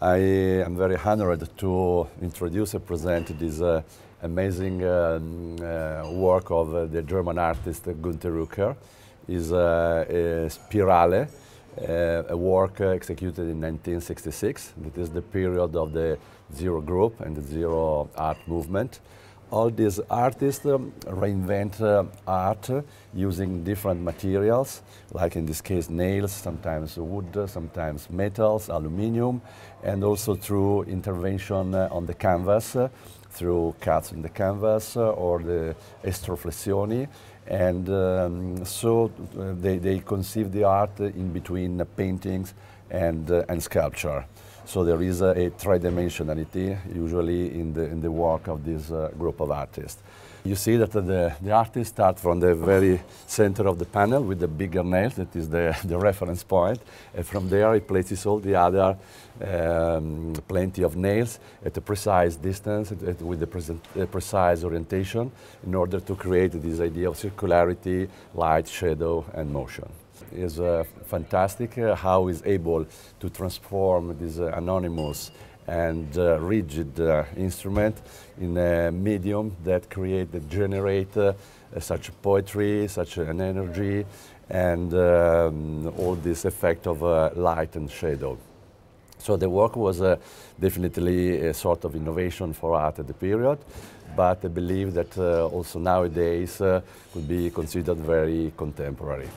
I am very honored to introduce and present this uh, amazing um, uh, work of uh, the German artist Günter Rucker. It's uh, a Spirale, uh, a work executed in 1966. It is the period of the Zero Group and the Zero Art movement all these artists um, reinvent uh, art using different materials, like in this case nails, sometimes wood, sometimes metals, aluminium, and also through intervention uh, on the canvas, uh, through cuts in the canvas uh, or the estroflessioni. And um, so uh, they, they conceive the art in between paintings and, uh, and sculpture. So there is a, a tridimensionality usually in the, in the work of this uh, group of artists. You see that the, the artists start from the very center of the panel with the bigger nail, that is the, the reference point, and from there it places all the other um, plenty of nails at a precise distance, at, at, with the present, uh, precise orientation, in order to create this idea of circularity, light, shadow, and motion is uh, fantastic uh, how he's able to transform this uh, anonymous and uh, rigid uh, instrument in a medium that create, that generate uh, such poetry, such an energy, and um, all this effect of light and shadow. So the work was uh, definitely a sort of innovation for art at the period, but I believe that uh, also nowadays uh, could be considered very contemporary.